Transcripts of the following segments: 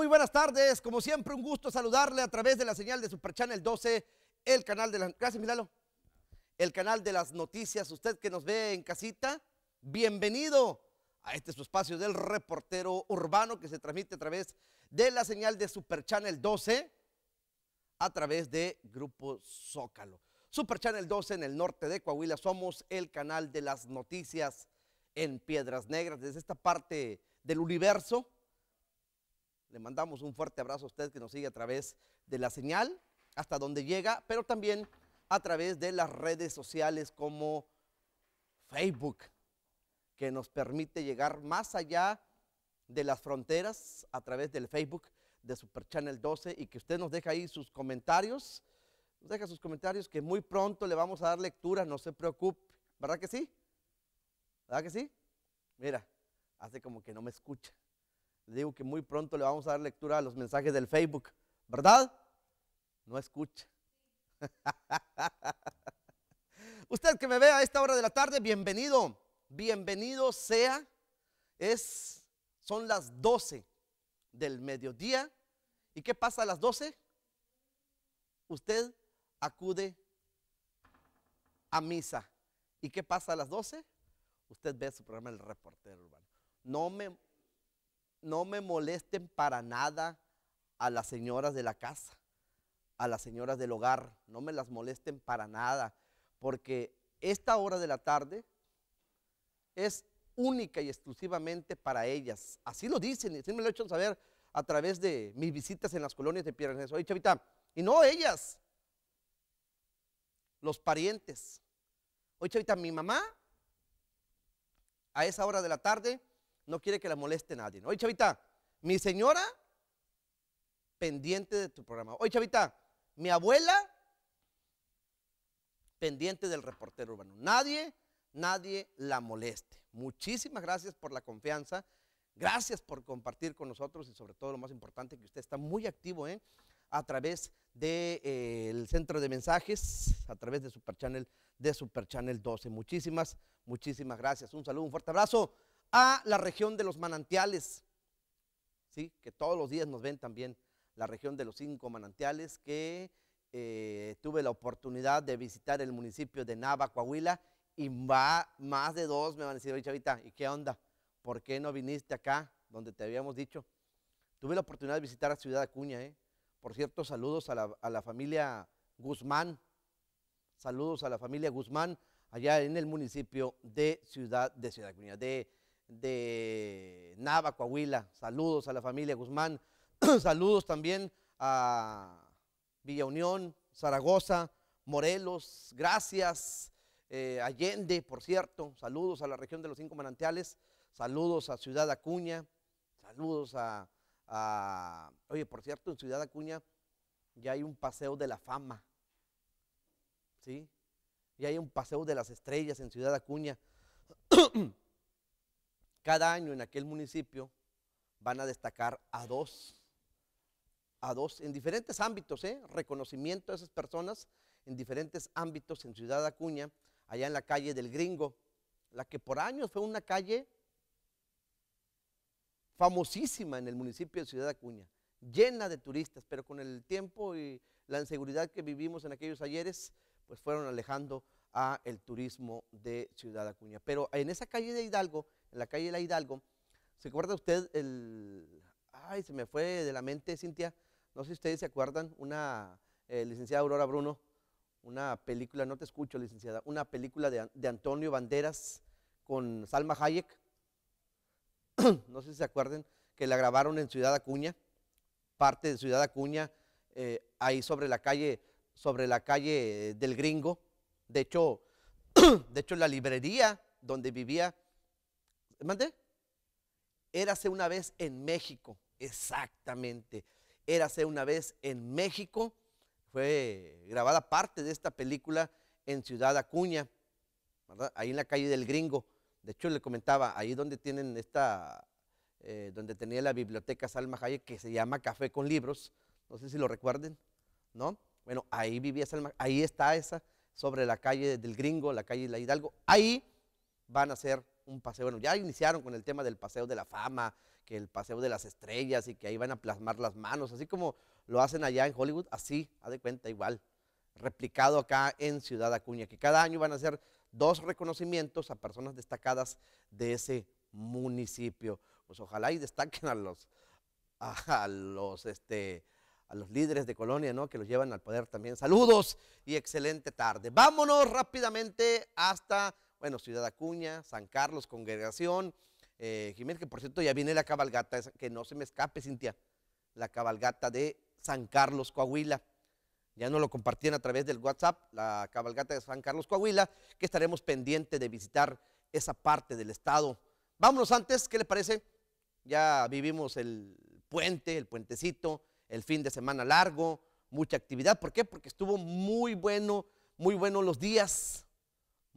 Muy buenas tardes. Como siempre, un gusto saludarle a través de la señal de Super Channel 12, el canal de las... El canal de las noticias. Usted que nos ve en casita, bienvenido a este su espacio del reportero urbano que se transmite a través de la señal de Super Channel 12 a través de Grupo Zócalo. Super Channel 12 en el norte de Coahuila. Somos el canal de las noticias en Piedras Negras, desde esta parte del universo le mandamos un fuerte abrazo a usted que nos sigue a través de la señal, hasta donde llega, pero también a través de las redes sociales como Facebook, que nos permite llegar más allá de las fronteras a través del Facebook de Super Channel 12 y que usted nos deja ahí sus comentarios. Nos deja sus comentarios que muy pronto le vamos a dar lectura, no se preocupe. ¿Verdad que sí? ¿Verdad que sí? Mira, hace como que no me escucha digo que muy pronto le vamos a dar lectura a los mensajes del Facebook, ¿verdad? No escucha. Usted que me ve a esta hora de la tarde, bienvenido, bienvenido sea. Es, son las 12 del mediodía. ¿Y qué pasa a las 12? Usted acude a misa. ¿Y qué pasa a las 12? Usted ve su programa El Reportero Urbano. No me no me molesten para nada a las señoras de la casa, a las señoras del hogar, no me las molesten para nada, porque esta hora de la tarde es única y exclusivamente para ellas. Así lo dicen, y así me lo hecho saber a través de mis visitas en las colonias de Piernas. Oye, Chavita, y no ellas, los parientes. Oye, Chavita, mi mamá a esa hora de la tarde no quiere que la moleste nadie. Oye, chavita, mi señora, pendiente de tu programa. Oye, chavita, mi abuela, pendiente del reportero urbano. Nadie, nadie la moleste. Muchísimas gracias por la confianza. Gracias por compartir con nosotros y sobre todo lo más importante que usted está muy activo ¿eh? a través del de, eh, centro de mensajes, a través de Super de Super Channel 12. Muchísimas, muchísimas gracias. Un saludo, un fuerte abrazo a la región de los manantiales, ¿sí? que todos los días nos ven también la región de los cinco manantiales, que eh, tuve la oportunidad de visitar el municipio de Nava, Coahuila, y va más de dos me van a decir, ¿y qué onda? ¿Por qué no viniste acá donde te habíamos dicho? Tuve la oportunidad de visitar a Ciudad Acuña, ¿eh? Por cierto, saludos a la, a la familia Guzmán, saludos a la familia Guzmán allá en el municipio de Ciudad, de Ciudad Acuña, de de Nava, Coahuila. Saludos a la familia Guzmán. Saludos también a Villa Unión, Zaragoza, Morelos. Gracias. Eh, Allende, por cierto. Saludos a la región de los cinco manantiales. Saludos a Ciudad Acuña. Saludos a, a oye, por cierto, en Ciudad Acuña ya hay un paseo de la fama. ¿Sí? Ya hay un paseo de las estrellas en Ciudad Acuña. Cada año en aquel municipio van a destacar a dos, a dos en diferentes ámbitos, ¿eh? reconocimiento a esas personas en diferentes ámbitos en Ciudad Acuña, allá en la calle del Gringo, la que por años fue una calle famosísima en el municipio de Ciudad Acuña, llena de turistas, pero con el tiempo y la inseguridad que vivimos en aquellos ayeres, pues fueron alejando a el turismo de Ciudad Acuña. Pero en esa calle de Hidalgo en la calle la Hidalgo. ¿Se acuerda usted el... Ay, se me fue de la mente, Cintia. No sé si ustedes se acuerdan, una eh, licenciada Aurora Bruno, una película, no te escucho, licenciada, una película de, Antonio Banderas con Salma Hayek. no sé si se acuerdan que la grabaron en Ciudad Acuña, parte de Ciudad Acuña, eh, ahí sobre la calle, sobre la calle eh, del Gringo. De hecho, de hecho la librería donde vivía ¿Mande? Érase una vez en México, exactamente. Érase una vez en México. Fue grabada parte de esta película en Ciudad Acuña, ahí en la calle del Gringo. De hecho, le comentaba, ahí donde tienen esta, eh, donde tenía la biblioteca Salma Hayek, que se llama Café con Libros. No sé si lo recuerden, ¿no? Bueno, ahí vivía Salma, ahí está esa, sobre la calle del Gringo, la calle de la Hidalgo. Ahí van a ser, un paseo, bueno, ya iniciaron con el tema del paseo de la fama, que el paseo de las estrellas y que ahí van a plasmar las manos, así como lo hacen allá en Hollywood, así, ha de cuenta, igual, replicado acá en Ciudad Acuña, que cada año van a hacer dos reconocimientos a personas destacadas de ese municipio. Pues ojalá y destaquen a los, a, los, este, a los líderes de colonia, ¿no? Que los llevan al poder también. Saludos y excelente tarde. Vámonos rápidamente hasta bueno, Ciudad Acuña, San Carlos, Congregación, eh, Jiménez, que por cierto ya viene la cabalgata, que no se me escape, Cintia, la cabalgata de San Carlos, Coahuila. Ya nos lo compartían a través del WhatsApp, la cabalgata de San Carlos, Coahuila, que estaremos pendientes de visitar esa parte del estado. Vámonos antes, ¿qué le parece? Ya vivimos el puente, el puentecito, el fin de semana largo, mucha actividad. ¿Por qué? Porque estuvo muy bueno, muy bueno los días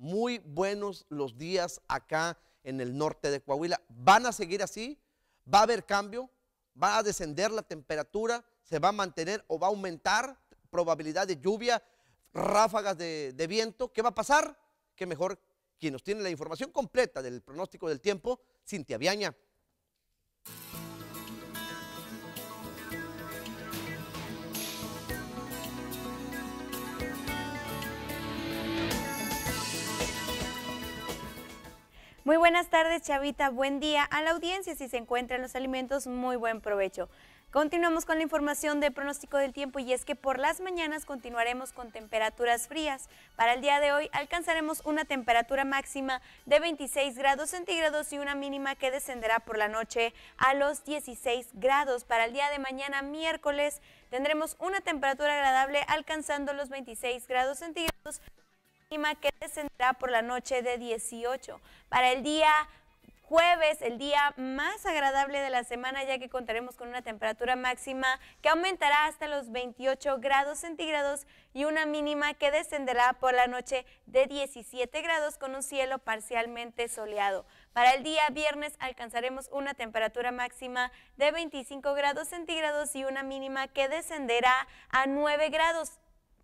muy buenos los días acá en el norte de Coahuila. ¿Van a seguir así? ¿Va a haber cambio? ¿Va a descender la temperatura? ¿Se va a mantener o va a aumentar probabilidad de lluvia, ráfagas de, viento? ¿Qué va a pasar? Que mejor quien nos tiene la información completa del pronóstico del tiempo, Cintia Viaña. Muy buenas tardes, Chavita. Buen día a la audiencia. Si se encuentran los alimentos, muy buen provecho. Continuamos con la información de pronóstico del tiempo y es que por las mañanas continuaremos con temperaturas frías. Para el día de hoy alcanzaremos una temperatura máxima de 26 grados centígrados y una mínima que descenderá por la noche a los 16 grados. Para el día de mañana miércoles tendremos una temperatura agradable alcanzando los 26 grados centígrados que descenderá por la noche de 18. Para el día jueves, el día más agradable de la semana, ya que contaremos con una temperatura máxima que aumentará hasta los 28 grados centígrados y una mínima que descenderá por la noche de 17 grados con un cielo parcialmente soleado. Para el día viernes alcanzaremos una temperatura máxima de 25 grados centígrados y una mínima que descenderá a 9 grados.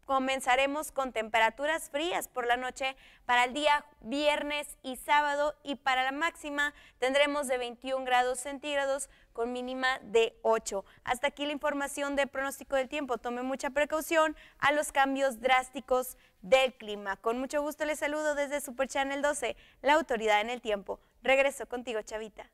Comenzaremos con temperaturas frías por la noche para el día viernes y sábado y para la máxima tendremos de 21 grados centígrados con mínima de 8. Hasta aquí la información de pronóstico del tiempo. Tome mucha precaución a los cambios drásticos del clima. Con mucho gusto les saludo desde Super Channel 12, la autoridad en el tiempo. Regreso contigo, Chavita.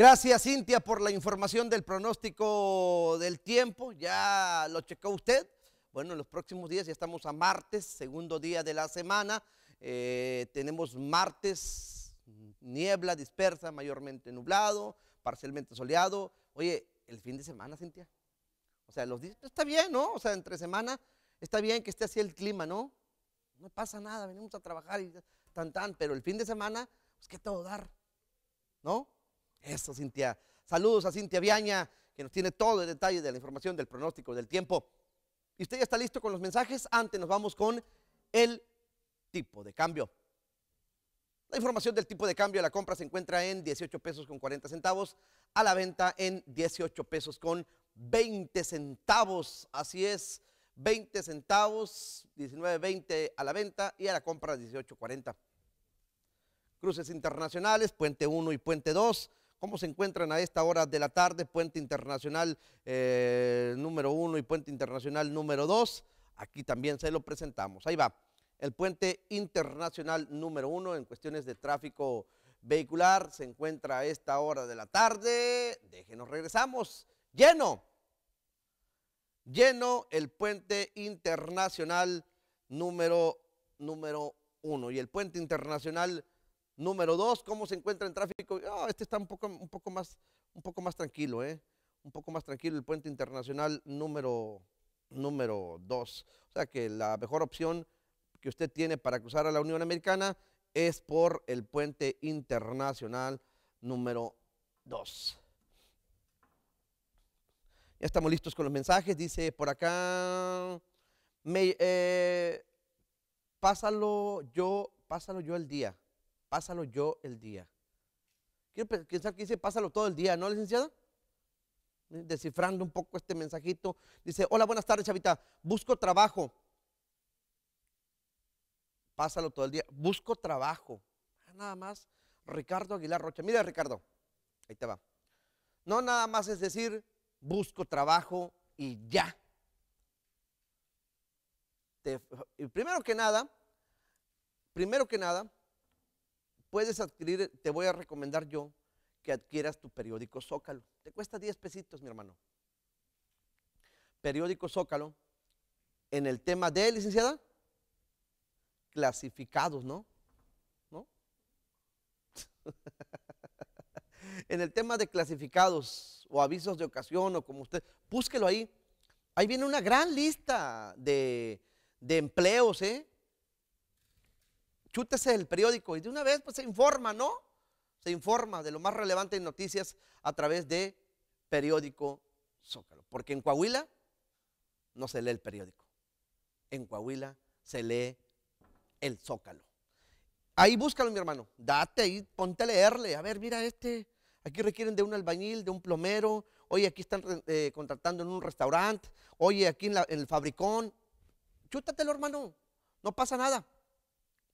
Gracias Cintia por la información del pronóstico del tiempo. Ya lo checó usted. Bueno, en los próximos días ya estamos a martes, segundo día de la semana. Eh, tenemos martes niebla dispersa, mayormente nublado, parcialmente soleado. Oye, el fin de semana, Cintia. O sea, los días pues, está bien, ¿no? O sea, entre semana está bien que esté así el clima, ¿no? No pasa nada, venimos a trabajar y tan tan, pero el fin de semana, pues que todo dar, ¿no? Eso, Cintia. Saludos a Cintia Viaña, que nos tiene todo el detalle de la información, del pronóstico, del tiempo. ¿Y usted ya está listo con los mensajes? Antes nos vamos con el tipo de cambio. La información del tipo de cambio de la compra se encuentra en 18 pesos con 40 centavos, a la venta en 18 pesos con 20 centavos. Así es, 20 centavos, 19.20 a la venta y a la compra 18.40. Cruces internacionales, puente 1 y puente 2, ¿Cómo se encuentran a esta hora de la tarde? Puente Internacional eh, número uno y Puente Internacional número dos Aquí también se lo presentamos. Ahí va. El Puente Internacional número uno en cuestiones de tráfico vehicular se encuentra a esta hora de la tarde. Déjenos, regresamos. Lleno. Lleno el Puente Internacional número, número 1 y el Puente Internacional Número dos, cómo se encuentra en tráfico. Ah, este está un poco, más, tranquilo, ¿eh? Un poco más tranquilo el puente internacional número, número dos. O sea que la mejor opción que usted tiene para cruzar a la Unión Americana es por el puente internacional número dos. Ya estamos listos con los mensajes. Dice por acá, eh, pásalo yo, pásalo yo el día pásalo yo el día. Quiero pensar que dice, pásalo todo el día, ¿no, licenciado? Descifrando un poco este mensajito. Dice, hola, buenas tardes, chavita. Busco trabajo. Pásalo todo el día. Busco trabajo. Ah, nada más. Ricardo Aguilar Rocha. Mira, Ricardo. Ahí te va. No nada más es decir, busco trabajo y ya. y primero que nada, primero que nada, puedes adquirir, te voy a recomendar yo que adquieras tu periódico Zócalo. Te cuesta 10 pesitos, mi hermano. Periódico Zócalo, en el tema de, licenciada, clasificados, ¿no? ¿No? en el tema de clasificados o avisos de ocasión o como usted, búsquelo ahí. Ahí viene una gran lista de, de empleos, ¿eh? chútese el periódico y de una vez pues se informa, ¿no? Se informa de lo más relevante en noticias a través de periódico Zócalo. Porque en Coahuila no se lee el periódico. En Coahuila se lee el Zócalo. Ahí búscalo, mi hermano. Date y ponte a leerle. A ver, mira este. Aquí requieren de un albañil, de un plomero. Oye, aquí están eh, contratando en un restaurante. Oye, aquí en el fabricón. Chútatelo, hermano. No pasa nada.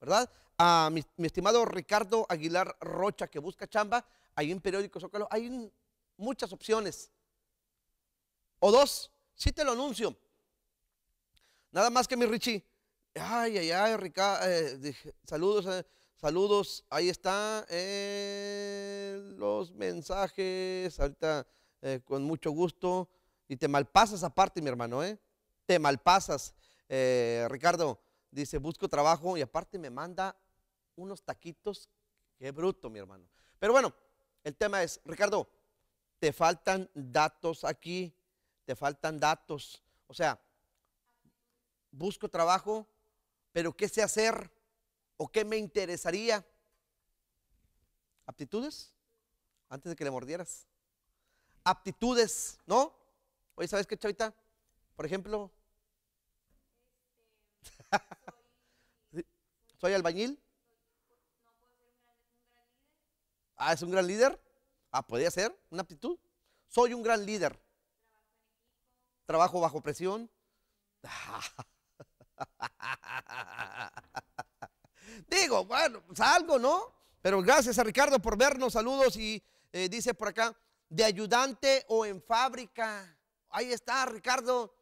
¿verdad? A mi, estimado Ricardo Aguilar Rocha, que busca chamba, hay un periódico Zócalo, hay muchas opciones. O dos, si te lo anuncio. Nada más que mi Richie. Ay, ay, ay, Ricardo. Eh, saludos, eh, saludos. Ahí está. Eh, los mensajes. Ahorita con mucho gusto. Y te malpasas aparte, mi hermano, ¿eh? Te malpasas, Ricardo dice, busco trabajo y aparte me manda unos taquitos. Qué bruto, mi hermano. Pero bueno, el tema es, Ricardo, te faltan datos aquí, te faltan datos. O sea, busco trabajo, pero ¿qué sé hacer? ¿O qué me interesaría? ¿Aptitudes? Antes de que le mordieras. Aptitudes, ¿no? Oye, ¿sabes qué, Chavita? Por ejemplo, ¿Soy albañil? Ah, ¿es un gran líder? Ah, podría ser, una aptitud. Soy un gran líder. Trabajo bajo presión. Digo, bueno, salgo, pues, ¿no? Pero gracias a Ricardo por vernos, saludos y eh, dice por acá, de ayudante o en fábrica. Ahí está, Ricardo,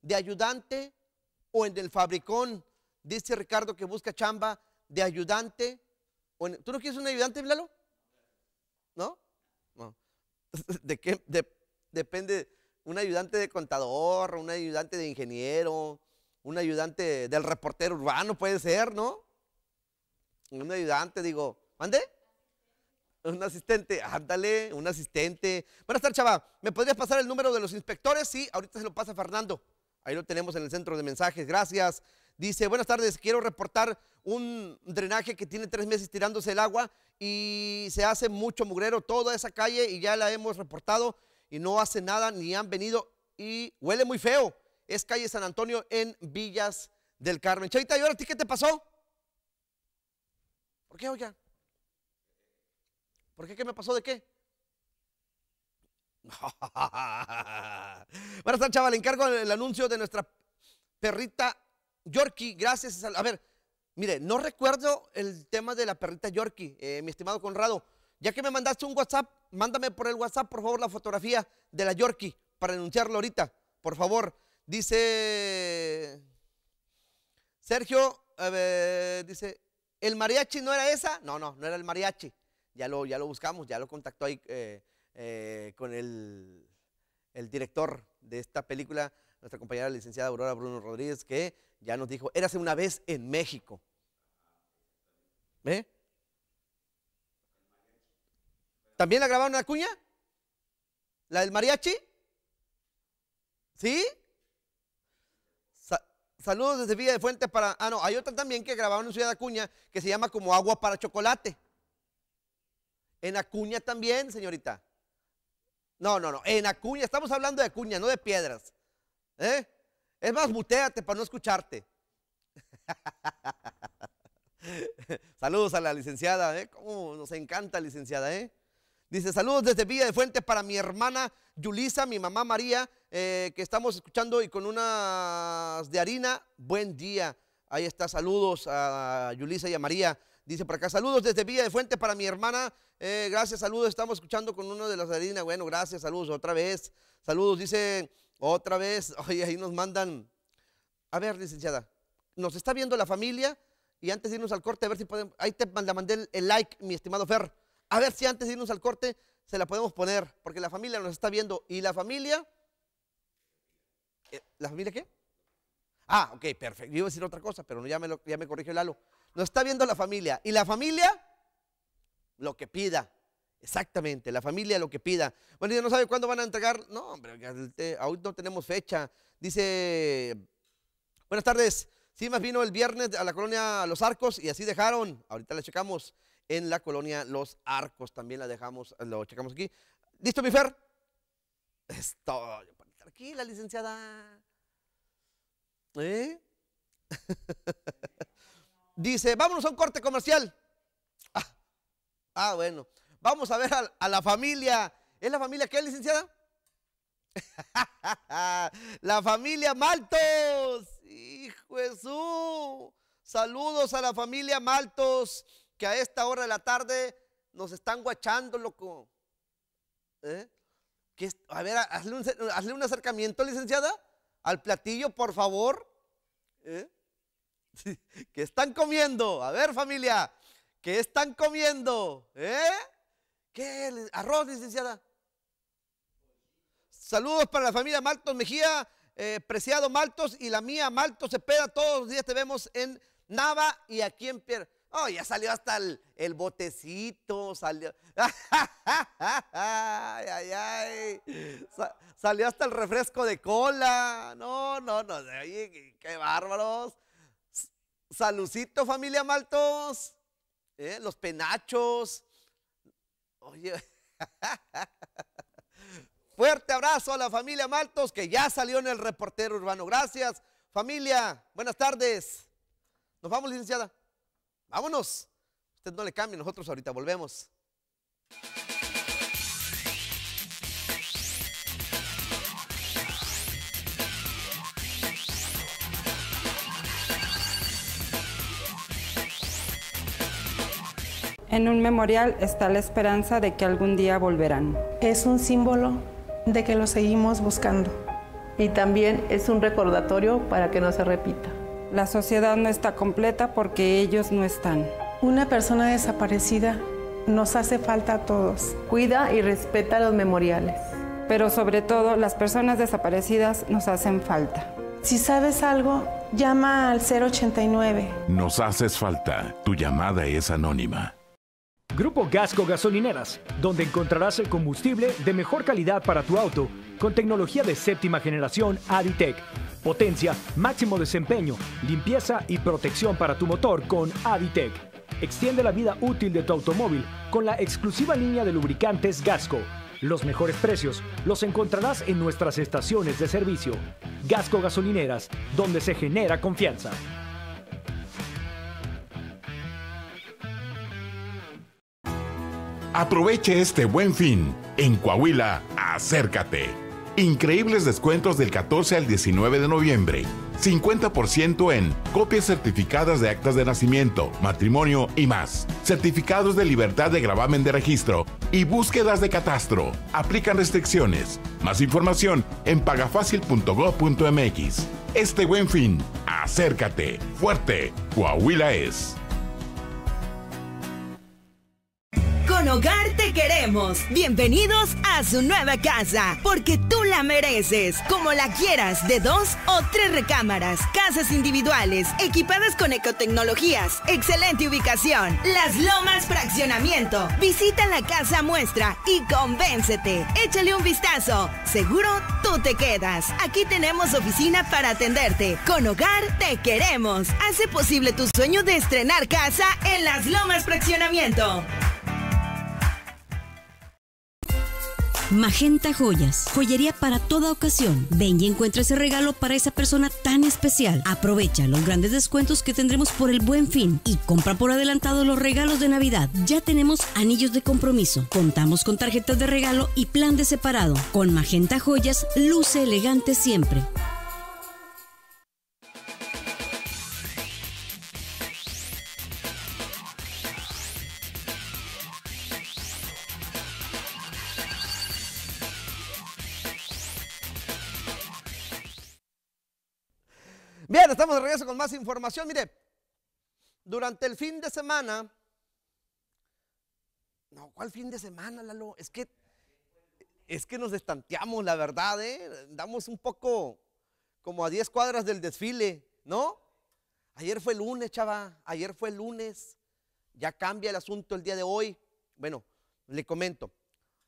de ayudante o en el fabricón. Dice este Ricardo que busca chamba de ayudante. ¿Tú no quieres un ayudante, Lalo? ¿No? No. ¿De qué? depende. Un ayudante de contador, un ayudante de ingeniero, un ayudante del reportero urbano puede ser, ¿no? Un ayudante, digo, ¿mande? Un asistente, ándale, un asistente. Buenas tardes, chava. ¿Me podrías pasar el número de los inspectores? Sí, ahorita se lo pasa Fernando. Ahí lo tenemos en el centro de mensajes. Gracias. Dice, buenas tardes, quiero reportar un drenaje que tiene tres meses tirándose el agua y se hace mucho mugrero toda esa calle y ya la hemos reportado y no hace nada ni han venido y huele muy feo. Es calle San Antonio en Villas del Carmen. Chavita, ¿y ahora a ti qué te pasó? ¿Por qué, oiga? ¿Por qué? ¿Qué me pasó de qué? Buenas tardes, chaval. encargo el anuncio de nuestra perrita Yorkie, gracias. A ver, mire, no recuerdo el tema de la perrita Yorkie, eh, mi estimado Conrado. Ya que me mandaste un WhatsApp, mándame por el WhatsApp, por favor, la fotografía de la Yorkie para denunciarlo ahorita, por favor. Dice Sergio, dice, ¿el mariachi no era esa? No, no, no era el mariachi. Ya lo, ya lo buscamos, ya lo contactó ahí eh, eh, con el director de esta película, nuestra compañera licenciada Aurora Bruno Rodríguez, que ya nos dijo, hace una vez en México. ¿Eh? ¿También la grabaron en Acuña? ¿La del mariachi? ¿Sí? Saludos desde Villa de Fuentes para... Ah, no, hay otra también que grabaron en Ciudad Acuña que se llama como agua para chocolate. En Acuña también, señorita. No, no, no. En Acuña, estamos hablando de Acuña, no de piedras. ¿Eh? Es más, muteate para no escucharte. saludos a la licenciada, ¿eh? Como nos encanta, licenciada, ¿eh? Dice, saludos desde Villa de Fuente para mi hermana Yulisa, mi mamá María, eh, que estamos escuchando y con unas de harina. Buen día. Ahí está, saludos a Yulisa y a María. Dice por acá, saludos desde Villa de Fuente para mi hermana. Eh, gracias, saludos. Estamos escuchando con una de las harinas. Bueno, gracias, saludos otra vez. Saludos, dice otra vez, oye, ahí nos mandan. A ver, licenciada, nos está viendo la familia y antes de irnos al corte, a ver si podemos. Ahí te mandé el like, mi estimado Fer. A ver si antes de irnos al corte se la podemos poner, porque la familia nos está viendo y la familia. Eh, ¿La familia qué? Ah, ok, perfecto. iba a decir otra cosa, pero ya me, ya me corrigió Lalo. Nos está viendo la familia. Y la familia, lo que pida. Exactamente, la familia lo que pida. Bueno, ya no sabe cuándo van a entregar. No, hombre, este, aún no tenemos fecha. Dice, buenas tardes. Sí, más vino el viernes a la colonia Los Arcos y así dejaron. Ahorita la checamos en la colonia Los Arcos. También la dejamos, lo checamos aquí. ¿Listo, mi Fer? Estoy Tranquila, licenciada. ¿Eh? Dice, vámonos a un corte comercial. ah, ah bueno. Vamos a ver a, la familia. ¿Es la familia qué, licenciada? la familia Maltos. Hijo Jesús. Saludos a la familia Maltos que a esta hora de la tarde nos están guachando, loco. ¿Eh? A ver, hazle un, acercamiento, licenciada, al platillo, por favor. ¿Eh? ¿Qué están comiendo? A ver, familia, ¿qué están comiendo? ¿Eh? ¿Qué? Arroz, licenciada. Saludos para la familia Maltos Mejía, eh, preciado Maltos y la mía Maltos Cepeda. Todos los días te vemos en Nava y aquí en Pier. Oh, ya salió hasta el, botecito, salió. ay, ay, ay. salió hasta el refresco de cola. No, no, no. qué bárbaros. Salucito, familia Maltos. Eh, los penachos. Oye. Fuerte abrazo a la familia Maltos que ya salió en el reportero urbano. Gracias, familia. Buenas tardes. Nos vamos, licenciada. Vámonos. Usted no le cambie, nosotros ahorita volvemos. En un memorial está la esperanza de que algún día volverán. Es un símbolo de que lo seguimos buscando. Y también es un recordatorio para que no se repita. La sociedad no está completa porque ellos no están. Una persona desaparecida nos hace falta a todos. Cuida y respeta los memoriales. Pero sobre todo, las personas desaparecidas nos hacen falta. Si sabes algo, llama al 089. Nos haces falta. Tu llamada es anónima. Grupo Gasco Gasolineras, donde encontrarás el combustible de mejor calidad para tu auto, con tecnología de séptima generación Aditec. Potencia, máximo desempeño, limpieza y protección para tu motor con Aditec. Extiende la vida útil de tu automóvil con la exclusiva línea de lubricantes Gasco. Los mejores precios los encontrarás en nuestras estaciones de servicio. Gasco Gasolineras, donde se genera confianza. Aproveche este buen fin. En Coahuila, acércate. Increíbles descuentos del 14 al 19 de noviembre. 50% en copias certificadas de actas de nacimiento, matrimonio y más. Certificados de libertad de gravamen de registro y búsquedas de catastro. Aplican restricciones. Más información en pagafacil.gov.mx. Este buen fin, acércate. Fuerte. Coahuila es. hogar te queremos. Bienvenidos a su nueva casa, porque tú la mereces. Como la quieras, de dos o tres recámaras, casas individuales, equipadas con ecotecnologías, excelente ubicación. Las Lomas Fraccionamiento. Visita la casa muestra y convéncete. Échale un vistazo. Seguro tú te quedas. Aquí tenemos oficina para atenderte. Con hogar te queremos. Hace posible tu sueño de estrenar casa en Las Lomas Fraccionamiento. Magenta Joyas, joyería para toda ocasión. Ven y encuentra ese regalo para esa persona tan especial. Aprovecha los grandes descuentos que tendremos por el buen fin y compra por adelantado los regalos de Navidad. Ya tenemos anillos de compromiso, contamos con tarjetas de regalo y plan de separado. Con Magenta Joyas, luce elegante siempre. Bien, estamos de regreso con más información. Mire, durante el fin de semana. No, ¿cuál fin de semana, Lalo? Es que, es que nos estanteamos, la verdad, ¿eh? Damos un poco como a 10 cuadras del desfile, ¿no? Ayer fue lunes, chava. Ayer fue lunes. Ya cambia el asunto el día de hoy. Bueno, le comento.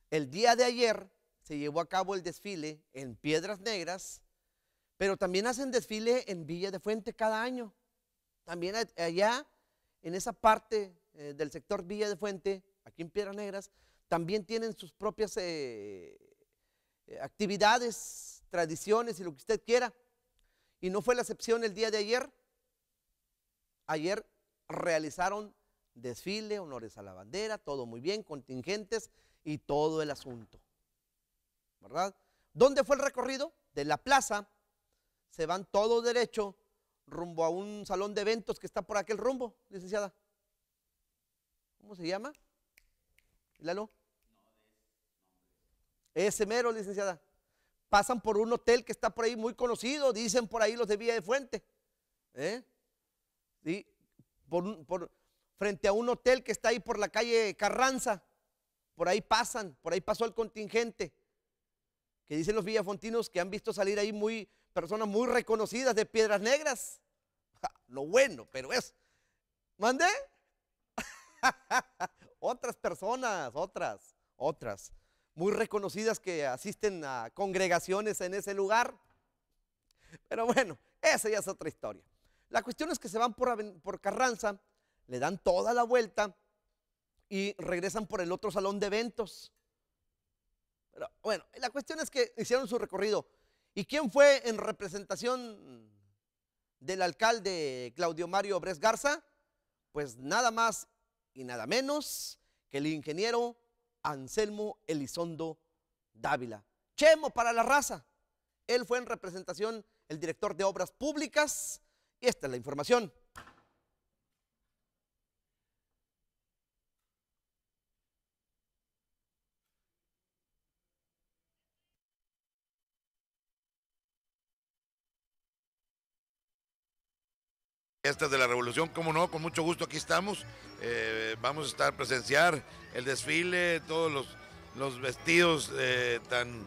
El día de ayer se llevó a cabo el desfile en Piedras Negras pero también hacen desfile en Villa de Fuente cada año. También allá, en esa parte eh, del sector Villa de Fuente, aquí en Piedras Negras, también tienen sus propias eh, eh, actividades, tradiciones y lo que usted quiera. Y no fue la excepción el día de ayer. Ayer realizaron desfile, honores a la bandera, todo muy bien, contingentes y todo el asunto. ¿Verdad? ¿Dónde fue el recorrido? De la plaza se van todo derecho rumbo a un salón de eventos que está por aquel rumbo, licenciada. ¿Cómo se llama? Lalo. Ese mero, licenciada. Pasan por un hotel que está por ahí muy conocido, dicen por ahí los de Villa de Fuente. ¿eh? por, frente a un hotel que está ahí por la calle Carranza. Por ahí pasan, por ahí pasó el contingente. Que dicen los villafontinos que han visto salir ahí muy, personas muy reconocidas de Piedras Negras. lo bueno, pero es. ¿Mandé? otras personas, otras, otras, muy reconocidas que asisten a congregaciones en ese lugar. Pero bueno, esa ya es otra historia. La cuestión es que se van por, por Carranza, le dan toda la vuelta y regresan por el otro salón de eventos. Pero, bueno, la cuestión es que hicieron su recorrido. ¿Y quién fue en representación del alcalde Claudio Mario Bres Garza? Pues nada más y nada menos que el ingeniero Anselmo Elizondo Dávila. Chemo para la raza. Él fue en representación el director de Obras Públicas. Y esta es la información. Estas de la Revolución, como no, con mucho gusto aquí estamos. Eh, vamos a estar presenciar el desfile, todos los, los vestidos eh, tan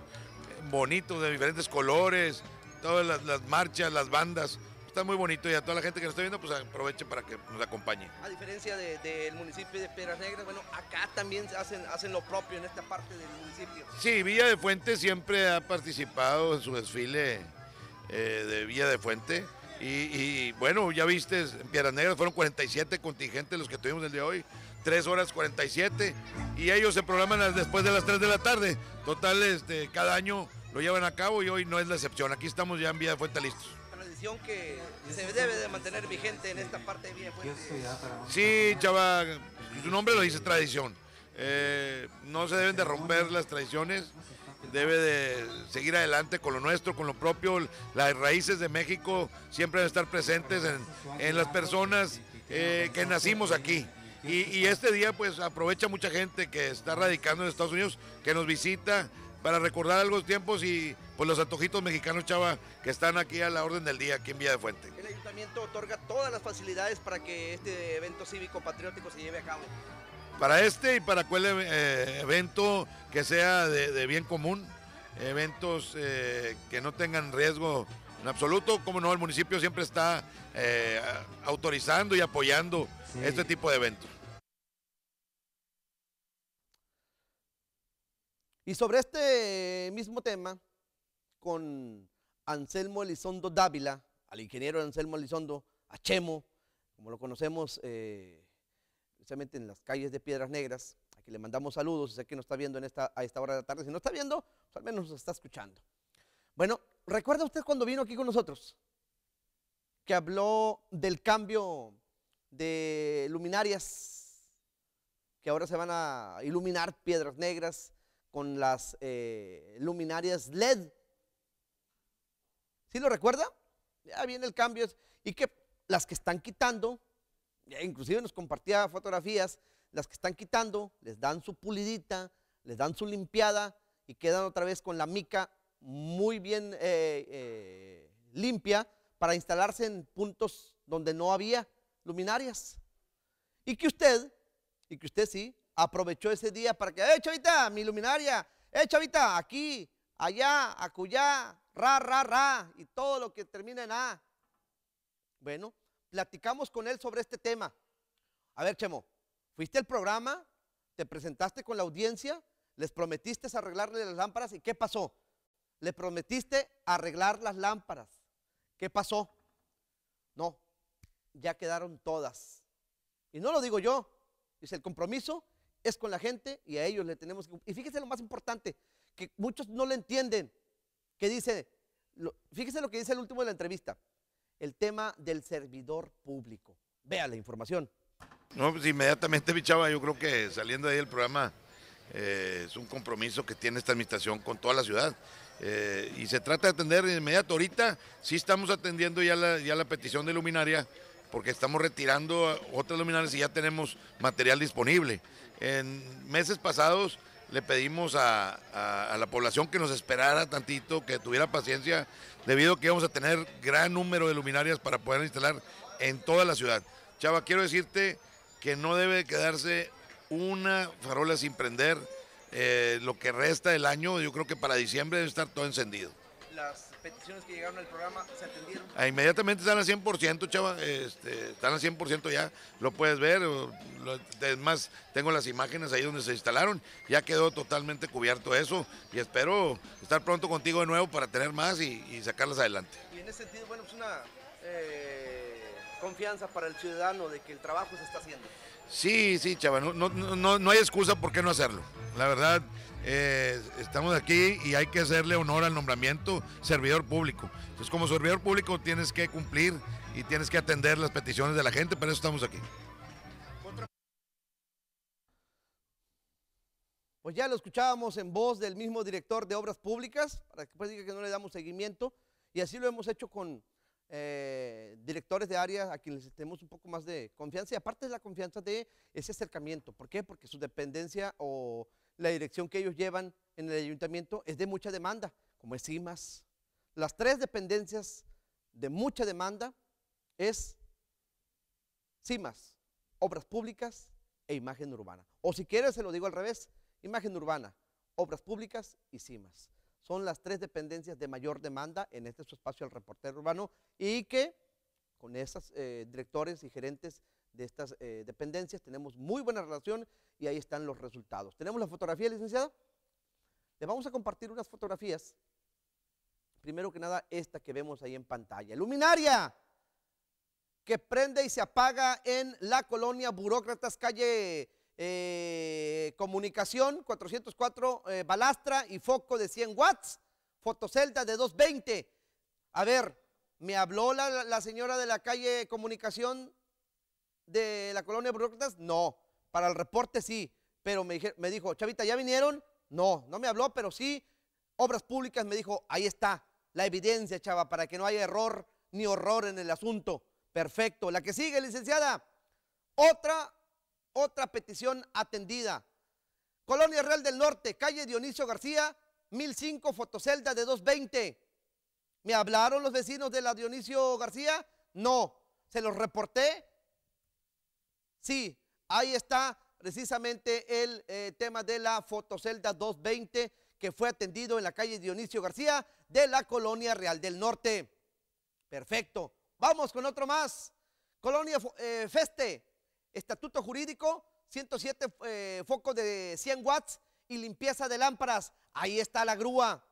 bonitos de diferentes colores, todas las, marchas, las bandas. Está muy bonito y a toda la gente que nos está viendo, pues aproveche para que nos acompañe. A diferencia del municipio de Piedras Negras, bueno, acá también hacen, hacen lo propio en esta parte del municipio. Sí, Villa de Fuente siempre ha participado en su desfile eh, de Villa de Fuente y, bueno, ya viste, en Piedras Negras fueron 47 contingentes los que tuvimos el día de hoy, 3 horas 47, y ellos se programan después de las 3 de la tarde. Total, este, cada año lo llevan a cabo y hoy no es la excepción. Aquí estamos ya en Vía de Fuente listos. Tradición que se debe de mantener vigente en esta parte de Vía de Fuente. Sí, chava, su nombre lo dice tradición. Eh, no se deben de romper las tradiciones debe de seguir adelante con lo nuestro, con lo propio. Las raíces de México siempre deben estar presentes en, las personas eh, que nacimos aquí. Y, y, este día pues aprovecha mucha gente que está radicando en Estados Unidos, que nos visita para recordar algunos tiempos y pues los antojitos mexicanos, chava, que están aquí a la orden del día, aquí en Villa de Fuente. El ayuntamiento otorga todas las facilidades para que este evento cívico patriótico se lleve a cabo para este y para cualquier eh, evento que sea de, bien común, eventos eh, que no tengan riesgo en absoluto, como no, el municipio siempre está eh, autorizando y apoyando este tipo de eventos. Y sobre este mismo tema, con Anselmo Elizondo Dávila, al ingeniero Anselmo Elizondo, a Chemo, como lo conocemos especialmente en las calles de Piedras Negras, aquí le mandamos saludos, sé que nos está viendo en esta, a esta hora de la tarde, si no está viendo, pues, al menos nos está escuchando. Bueno, ¿recuerda usted cuando vino aquí con nosotros? Que habló del cambio de luminarias, que ahora se van a iluminar Piedras Negras con las eh, luminarias LED. ¿Sí lo recuerda? Ya viene el cambio. Y que las que están quitando eh, inclusive nos compartía fotografías, las que están quitando, les dan su pulidita, les dan su limpiada y quedan otra vez con la mica muy bien eh, eh, limpia para instalarse en puntos donde no había luminarias. Y que usted, y que usted sí, aprovechó ese día para que, ¡eh, chavita, mi luminaria! ¡eh, chavita, aquí, allá, acullá, ra, ra, ra! Y todo lo que termina en A. Bueno, platicamos con él sobre este tema. A ver, Chemo, fuiste al programa, te presentaste con la audiencia, les prometiste arreglarle las lámparas y ¿qué pasó? Le prometiste arreglar las lámparas. ¿Qué pasó? No, ya quedaron todas. Y no lo digo yo, dice el compromiso es con la gente y a ellos le tenemos que... Y fíjese lo más importante, que muchos no lo entienden, que dice, fíjese lo que dice el último de la entrevista el tema del servidor público. Vea la información. No, pues inmediatamente, mi yo creo que saliendo ahí del programa eh, es un compromiso que tiene esta administración con toda la ciudad. Eh, y se trata de atender de inmediato. Ahorita sí estamos atendiendo ya ya la petición de luminaria porque estamos retirando otras luminarias y ya tenemos material disponible. En meses pasados le pedimos a, la población que nos esperara tantito, que tuviera paciencia, debido a que vamos a tener gran número de luminarias para poder instalar en toda la ciudad. Chava, quiero decirte que no debe quedarse una farola sin prender eh, lo que resta del año. Yo creo que para diciembre debe estar todo encendido peticiones que llegaron al programa se atendieron. Ah, inmediatamente están al 100%, chava, este, están al 100% ya, lo puedes ver, además más, tengo las imágenes ahí donde se instalaron, ya quedó totalmente cubierto eso y espero estar pronto contigo de nuevo para tener más y, sacarlas adelante. Y en ese sentido, bueno, es pues una... Eh, confianza para el ciudadano de que el trabajo se está haciendo. Sí, sí, chava, no, no, no, no, hay excusa por qué no hacerlo. La verdad, eh, estamos aquí y hay que hacerle honor al nombramiento servidor público. Entonces, como servidor público tienes que cumplir y tienes que atender las peticiones de la gente, para eso estamos aquí. Pues ya lo escuchábamos en voz del mismo director de Obras Públicas, para que pues que no le damos seguimiento, y así lo hemos hecho con eh, directores de áreas a quienes tenemos un poco más de confianza, y aparte es la confianza de ese acercamiento. ¿Por qué? Porque su dependencia o la dirección que ellos llevan en el ayuntamiento es de mucha demanda, como es CIMAS. Las tres dependencias de mucha demanda es CIMAS, Obras Públicas e Imagen Urbana. O si quieres, se lo digo al revés, Imagen Urbana, Obras Públicas y CIMAS. Son las tres dependencias de mayor demanda en este espacio del reportero urbano y que con esas eh, directores y gerentes de estas eh, dependencias, tenemos muy buena relación y ahí están los resultados. ¿Tenemos la fotografía, licenciado? le vamos a compartir unas fotografías. Primero que nada, esta que vemos ahí en pantalla. Luminaria que prende y se apaga en la colonia Burócratas, calle eh, Comunicación 404, eh, balastra y foco de 100 watts, fotocelda de 220. A ver, me habló la, la señora de la calle Comunicación de la colonia de burócratas? No. Para el reporte sí. Pero me, dijo, Chavita, ¿ya vinieron? No, no me habló, pero sí. Obras Públicas me dijo, ahí está la evidencia, chava, para que no haya error ni horror en el asunto. Perfecto. La que sigue, licenciada. Otra, otra petición atendida. Colonia Real del Norte, calle Dionisio García, 1005, fotocelda de 220. ¿Me hablaron los vecinos de la Dionisio García? No. Se los reporté Sí, ahí está precisamente el eh, tema de la fotocelda 220 que fue atendido en la calle Dionisio García de la Colonia Real del Norte. Perfecto. Vamos con otro más. Colonia eh, Feste, estatuto jurídico, 107 eh, focos de 100 watts y limpieza de lámparas. Ahí está la grúa.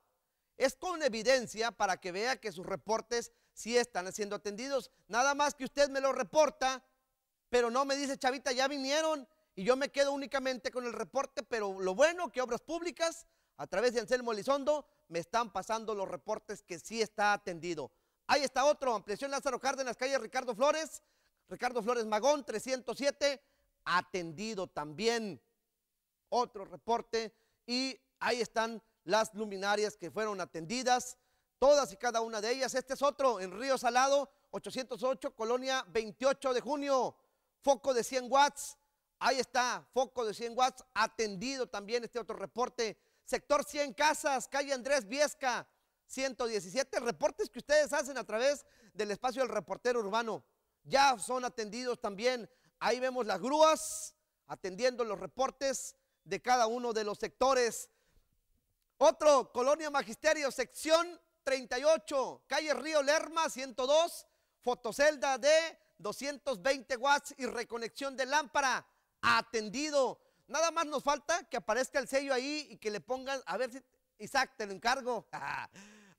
Es con evidencia para que vea que sus reportes sí están siendo atendidos. Nada más que usted me lo reporta pero no me dice, chavita, ya vinieron y yo me quedo únicamente con el reporte, pero lo bueno que Obras Públicas, a través de Anselmo Elizondo, me están pasando los reportes que sí está atendido. Ahí está otro, ampliación Lázaro Cárdenas, calle Ricardo Flores, Ricardo Flores Magón, 307, atendido también. Otro reporte y ahí están las luminarias que fueron atendidas, todas y cada una de ellas. Este es otro en Río Salado, 808, Colonia 28 de junio foco de 100 watts, ahí está, foco de 100 watts, atendido también este otro reporte. Sector 100 Casas, calle Andrés Viesca, 117, reportes que ustedes hacen a través del espacio del reportero urbano. Ya son atendidos también, ahí vemos las grúas atendiendo los reportes de cada uno de los sectores. Otro, Colonia Magisterio, sección 38, calle Río Lerma, 102, fotocelda de 220 watts y reconexión de lámpara. Atendido. Nada más nos falta que aparezca el sello ahí y que le pongan, a ver si, Isaac, te lo encargo.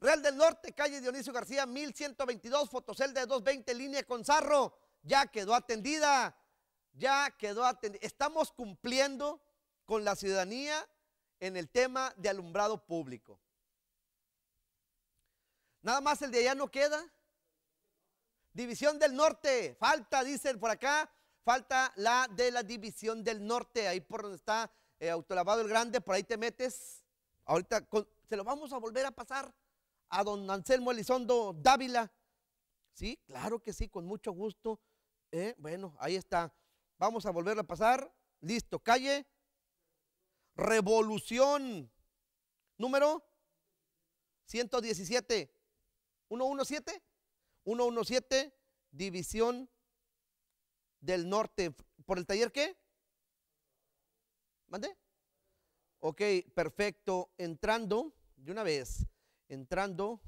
Real del Norte, calle Dionisio García, 1122, fotocel de 220, línea con Zarro. Ya quedó atendida. Ya quedó atendida. Estamos cumpliendo con la ciudadanía en el tema de alumbrado público. Nada más el de allá no queda. División del Norte, falta, dicen por acá, falta la de la División del Norte, ahí por donde está eh, Autolavado el Grande, por ahí te metes. Ahorita se lo vamos a volver a pasar a don Anselmo Elizondo Dávila. Sí, claro que sí, con mucho gusto. Eh, bueno, ahí está. Vamos a volverlo a pasar. Listo, calle. Revolución. Número 117. 117. 117, División del Norte. ¿Por el taller qué? ¿Mande? Ok, perfecto. Entrando, de una vez, entrando,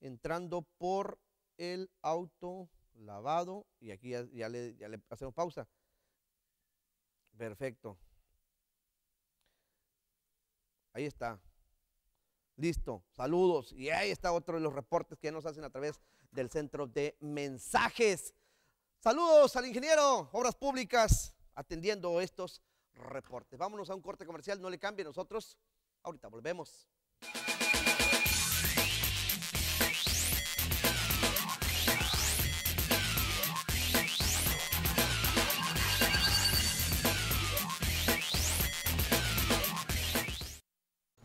entrando por el auto lavado. Y aquí ya le hacemos pausa. Perfecto. Ahí está. Listo, saludos. Y ahí está otro de los reportes que nos hacen a través del centro de mensajes. Saludos al ingeniero, obras públicas, atendiendo estos reportes. Vámonos a un corte comercial, no le cambie, nosotros ahorita volvemos.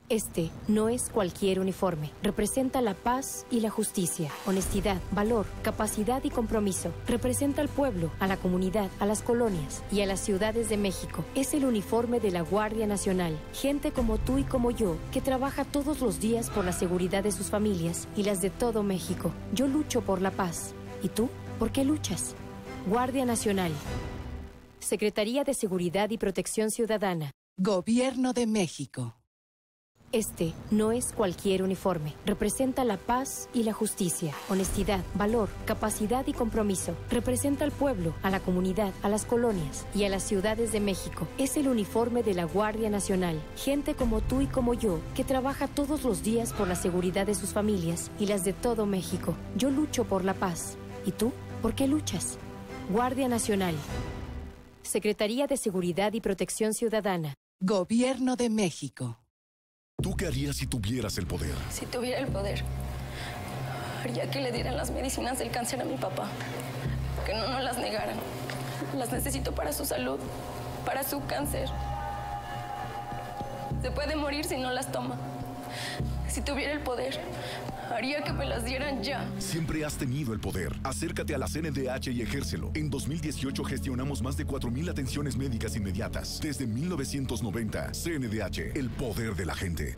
Este no es cualquier uniforme. Representa la paz y la justicia, honestidad, valor, capacidad y compromiso. Representa al pueblo, a la comunidad, a las colonias y a las ciudades de México. Es el uniforme de la Guardia Nacional. Gente como tú y como yo, que trabaja todos los días por la seguridad de sus familias y las de todo México. Yo lucho por la paz. ¿Y tú? ¿Por qué luchas? Guardia Nacional. Secretaría de Seguridad y Protección Ciudadana. Gobierno de México. Este no es cualquier uniforme. Representa la paz y la justicia, honestidad, valor, capacidad y compromiso. Representa al pueblo, a la comunidad, a las colonias y a las ciudades de México. Es el uniforme de la Guardia Nacional. Gente como tú y como yo, que trabaja todos los días por la seguridad de sus familias y las de todo México. Yo lucho por la paz. ¿Y tú? ¿Por qué luchas? Guardia Nacional. Secretaría de Seguridad y Protección Ciudadana. Gobierno de México. ¿Tú qué harías si tuvieras el poder? Si tuviera el poder, haría que le dieran las medicinas del cáncer a mi papá. Que no nos las negaran. Las necesito para su salud, para su cáncer. Se puede morir si no las toma. Si tuviera el poder, haría que me las dieran ya. Siempre has tenido el poder. Acércate a la CNDH y ejércelo. En 2018 gestionamos más de 4.000 atenciones médicas inmediatas. Desde 1990, CNDH, el poder de la gente.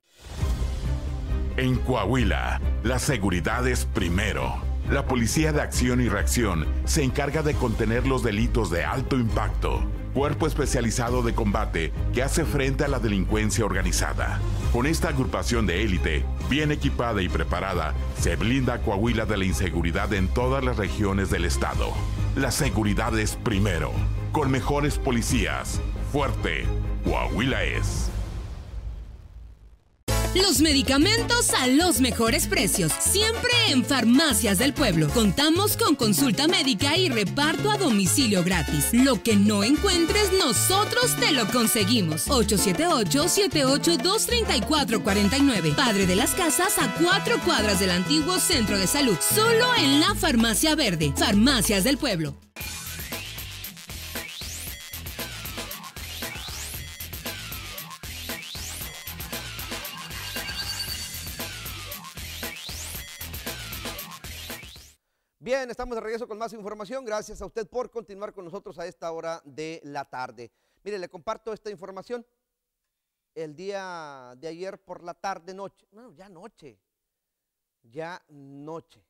En Coahuila, la seguridad es primero. La Policía de Acción y Reacción se encarga de contener los delitos de alto impacto cuerpo especializado de combate que hace frente a la delincuencia organizada. Con esta agrupación de élite, bien equipada y preparada, se blinda Coahuila de la inseguridad en todas las regiones del estado. La seguridad es primero, con mejores policías. Fuerte, Coahuila es los medicamentos a los mejores precios, siempre en Farmacias del Pueblo. Contamos con consulta médica y reparto a domicilio gratis. Lo que no encuentres, nosotros te lo conseguimos. 878-782-3449. Padre de las Casas a cuatro cuadras del antiguo Centro de Salud. Solo en la Farmacia Verde. Farmacias del Pueblo. Bien, estamos de regreso con más información. Gracias a usted por continuar con nosotros a esta hora de la tarde. Mire, le comparto esta información. El día de ayer por la tarde, noche, bueno, ya noche, ya noche.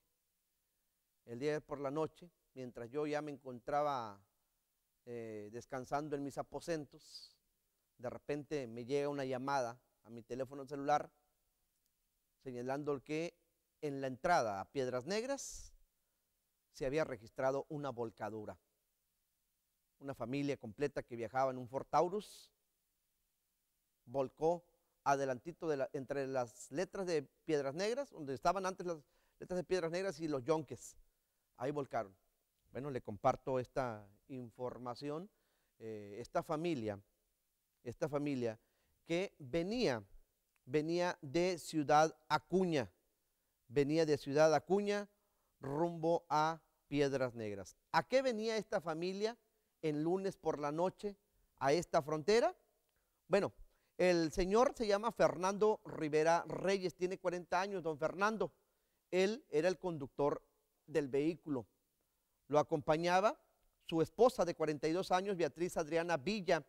El día de por la noche, mientras yo ya me encontraba eh, descansando en mis aposentos, de repente me llega una llamada a mi teléfono celular señalando que en la entrada a Piedras Negras se había registrado una volcadura. Una familia completa que viajaba en un Fortaurus, volcó adelantito entre las letras de Piedras Negras, donde estaban antes las letras de Piedras Negras y los yonques. Ahí volcaron. Bueno, le comparto esta información. Eh, esta familia, esta familia que venía, venía de Ciudad Acuña, venía de Ciudad Acuña, rumbo a Piedras Negras. ¿A qué venía esta familia en lunes por la noche a esta frontera? Bueno, el señor se llama Fernando Rivera Reyes, tiene 40 años, don Fernando. Él era el conductor del vehículo. Lo acompañaba su esposa de 42 años, Beatriz Adriana Villa.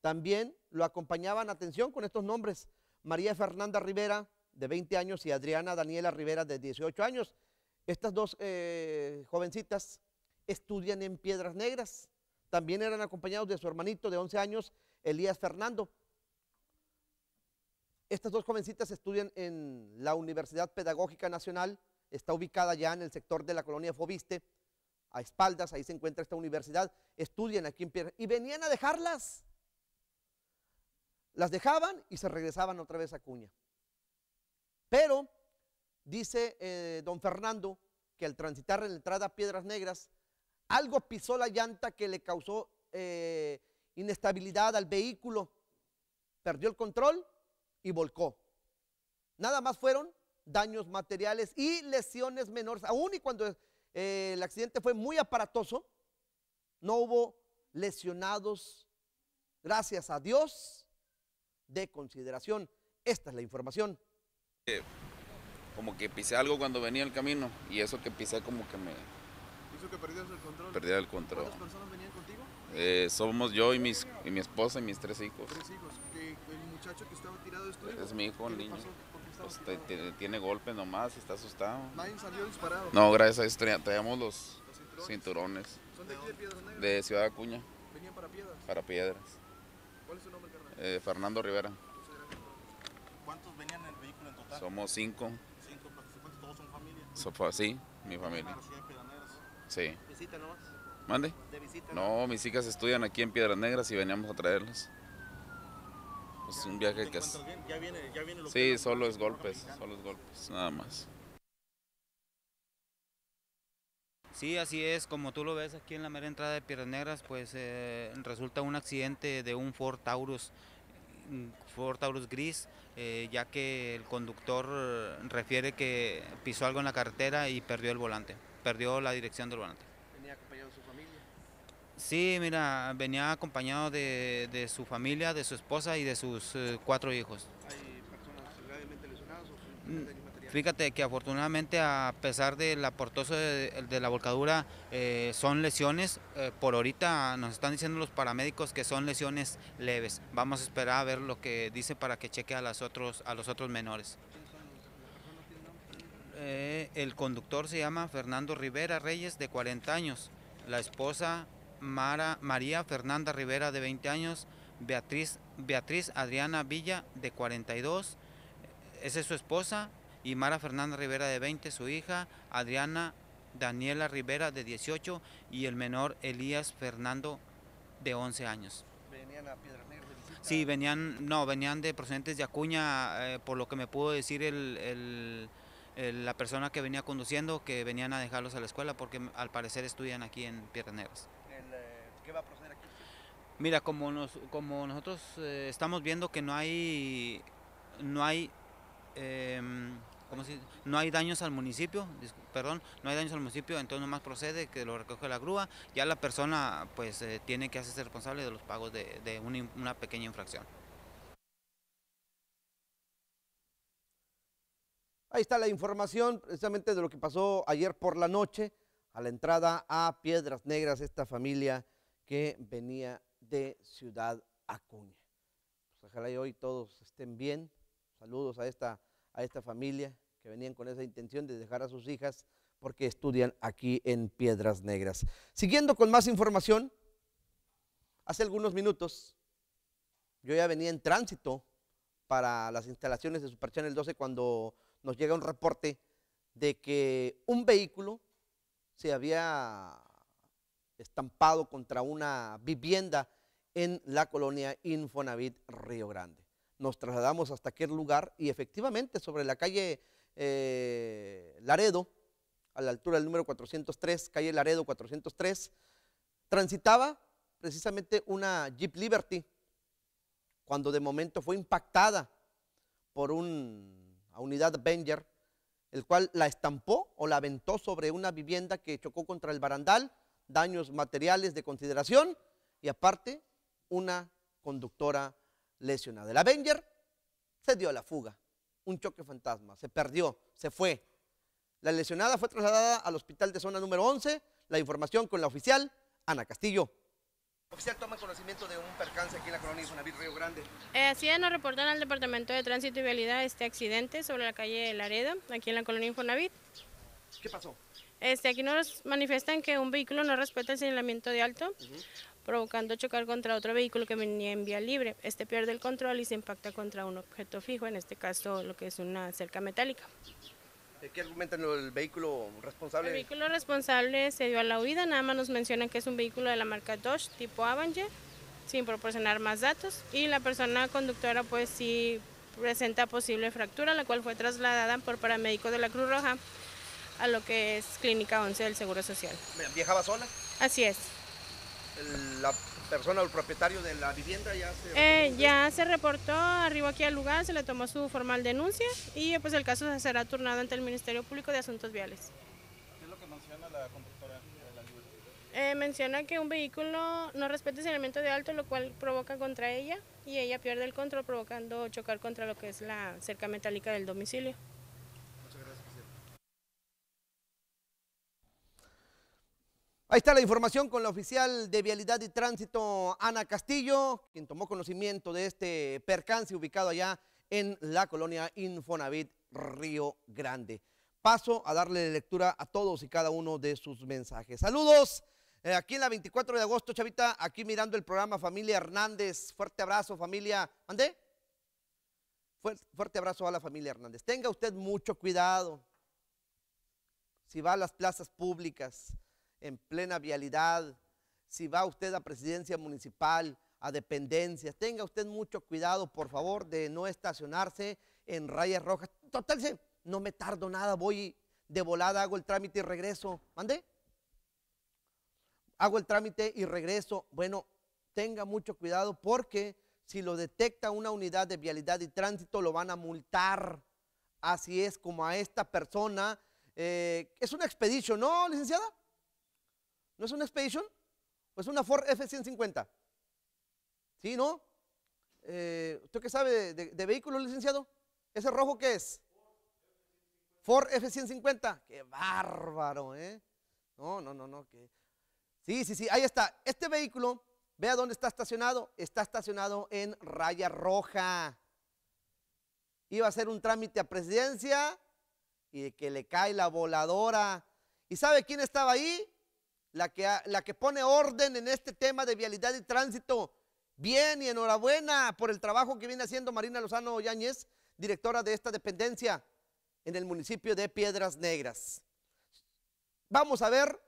También lo acompañaban, atención con estos nombres, María Fernanda Rivera, de 20 años, y Adriana Daniela Rivera, de 18 años. Estas dos eh, jovencitas estudian en Piedras Negras. También eran acompañados de su hermanito de 11 años, Elías Fernando. Estas dos jovencitas estudian en la Universidad Pedagógica Nacional. Está ubicada ya en el sector de la colonia Fobiste, a espaldas, ahí se encuentra esta universidad. Estudian aquí en Piedras. Y venían a dejarlas. Las dejaban y se regresaban otra vez a Cuña. Pero Dice eh, don Fernando que al transitar en la entrada a Piedras Negras, algo pisó la llanta que le causó eh, inestabilidad al vehículo, perdió el control y volcó. Nada más fueron daños materiales y lesiones menores, aún y cuando eh, el accidente fue muy aparatoso, no hubo lesionados, gracias a Dios, de consideración. Esta es la información como que pisé algo cuando venía el camino y eso que pisé como que me... ¿Hizo que perdías el control? Perdí el control. ¿Cuántas personas venían contigo? Eh, somos yo y, mis, y mi esposa y mis tres hijos. ¿Tres hijos? ¿El muchacho que estaba tirado es Es mi hijo, el niño. Pues tiene, tiene golpes nomás, está asustado. ¿Nadie salió disparado? No, gracias a eso traíamos los, cinturones. ¿Son de aquí de Piedras De Ciudad Acuña. ¿Venían para Piedras? Para Piedras. ¿Cuál es su nombre, carnal? Eh, Fernando Rivera. ¿Cuántos venían en el vehículo en total? Somos cinco. Sofá, sí, mi familia. Sí. ¿Visita nomás? ¿Mande? No, mis hijas estudian aquí en Piedras Negras y veníamos a traerlas. Pues un viaje que es... Ya viene, ya viene lo sí, solo es golpes, solo es golpes, nada más. Sí, así es, como tú lo ves aquí en la mera entrada de Piedras Negras, pues eh, resulta un accidente de un Ford Taurus Mm, Ford gris, eh, ya que el conductor eh, refiere que pisó algo en la carretera y perdió el volante, perdió la dirección del volante. ¿Venía acompañado de su familia? Sí, mira, venía acompañado de, su familia, de su esposa y de sus eh, cuatro hijos. ¿Hay personas gravemente lesionadas o mm, Fíjate que afortunadamente a pesar del aportoso de, de, la volcadura eh, son lesiones, eh, por ahorita nos están diciendo los paramédicos que son lesiones leves. Vamos a esperar a ver lo que dice para que cheque a, otros, a los otros menores. Eh, el conductor se llama Fernando Rivera Reyes de 40 años, la esposa María Fernanda Rivera de 20 años, Beatriz, Beatriz Adriana Villa de 42, esa es su esposa, y Mara Fernanda Rivera de 20, su hija, Adriana Daniela Rivera de 18 y el menor Elías Fernando de 11 años. ¿Venían a Piedra Negra? Sí, venían, no, venían de procedentes de Acuña, eh, por lo que me pudo decir la persona que venía conduciendo, que venían a dejarlos a la escuela porque al parecer estudian aquí en Piedras Negras. Eh, ¿Qué va a proceder aquí? Mira, como, nos, como nosotros eh, estamos viendo que no hay, no hay em, si no hay daños al municipio, perdón, no hay daños al municipio, entonces nomás procede que lo recoge la grúa, ya la persona pues eh, tiene que hacerse responsable de los pagos de, una, pequeña infracción. Ahí está la información precisamente de lo que pasó ayer por la noche a la entrada a Piedras Negras, esta familia que venía de Ciudad Acuña. Pues, ojalá y hoy todos estén bien. Saludos a esta, a esta familia que venían con esa intención de dejar a sus hijas porque estudian aquí en Piedras Negras. Siguiendo con más información, hace algunos minutos yo ya venía en tránsito para las instalaciones de Superchannel 12 cuando nos llega un reporte de que un vehículo se había estampado contra una vivienda en la colonia Infonavit Río Grande. Nos trasladamos hasta aquel lugar y efectivamente sobre la calle eh, Laredo, a la altura del número 403, calle Laredo 403, transitaba precisamente una Jeep Liberty, cuando de momento fue impactada por una unidad Avenger, el cual la estampó o la aventó sobre una vivienda que chocó contra el barandal, daños materiales de consideración y aparte una conductora lesionada. la Avenger se dio a la fuga un choque fantasma, se perdió, se fue. La lesionada fue trasladada al hospital de zona número 11. La información con la oficial, Ana Castillo. Oficial, toma conocimiento de un percance aquí en la colonia Infonavit Río Grande. Eh, así es, nos reportan al Departamento de Tránsito y Vialidad este accidente sobre la calle Laredo, aquí en la colonia Infonavit. ¿Qué pasó? Este, aquí nos manifiestan que un vehículo no respeta el señalamiento de alto provocando chocar contra otro vehículo que venía en vía libre. Este pierde el control y se impacta contra un objeto fijo, en este caso lo que es una cerca metálica. ¿Qué argumentan el vehículo responsable? El vehículo responsable se dio a la huida, nada más nos mencionan que es un vehículo de la marca Dodge tipo Avenger, sin proporcionar más datos, y la persona conductora pues sí presenta posible fractura, la cual fue trasladada por paramédicos de la Cruz Roja a lo que es Clínica 11 del Seguro Social. ¿Viajaba sola? Así es la persona o el propietario de la vivienda ya se... Eh, ya se reportó, arriba aquí al lugar, se le tomó su formal denuncia y pues el caso será turnado ante el Ministerio Público de Asuntos Viales. ¿Qué es lo que menciona la conductora eh, menciona que un vehículo no respeta el señalamiento de alto, lo cual provoca contra ella y ella pierde el control provocando chocar contra lo que es la cerca metálica del domicilio. Ahí está la información con la oficial de Vialidad y Tránsito, Ana Castillo, quien tomó conocimiento de este percance ubicado allá en la colonia Infonavit Río Grande. Paso a darle lectura a todos y cada uno de sus mensajes. Saludos eh, aquí en la 24 de agosto, Chavita, aquí mirando el programa Familia Hernández. Fuerte abrazo, familia. ¿Ande? fuerte abrazo a la familia Hernández. Tenga usted mucho cuidado si va a las plazas públicas en plena vialidad, si va usted a presidencia municipal, a dependencias, tenga usted mucho cuidado, por favor, de no estacionarse en rayas rojas. Total, no me tardo nada, voy de volada, hago el trámite y regreso. mande. Hago el trámite y regreso. Bueno, tenga mucho cuidado porque si lo detecta una unidad de vialidad y tránsito, lo van a multar. Así es como a esta persona. Eh, es una expedición, ¿no, licenciada? ¿No es una Expedition? Pues es una Ford F-150? ¿Sí, no? Eh, ¿Usted qué sabe de, vehículo vehículos, licenciado? ¿Ese rojo qué es? Ford F-150. ¡Qué bárbaro, eh! No, no, no, no. Sí, sí, sí, ahí está. Este vehículo, vea dónde está estacionado. Está estacionado en raya roja. Iba a hacer un trámite a presidencia y que le cae la voladora. ¿Y sabe quién estaba ahí? la que, pone orden en este tema de vialidad y tránsito. Bien y enhorabuena por el trabajo que viene haciendo Marina Lozano Yáñez, directora de esta dependencia en el municipio de Piedras Negras. Vamos a ver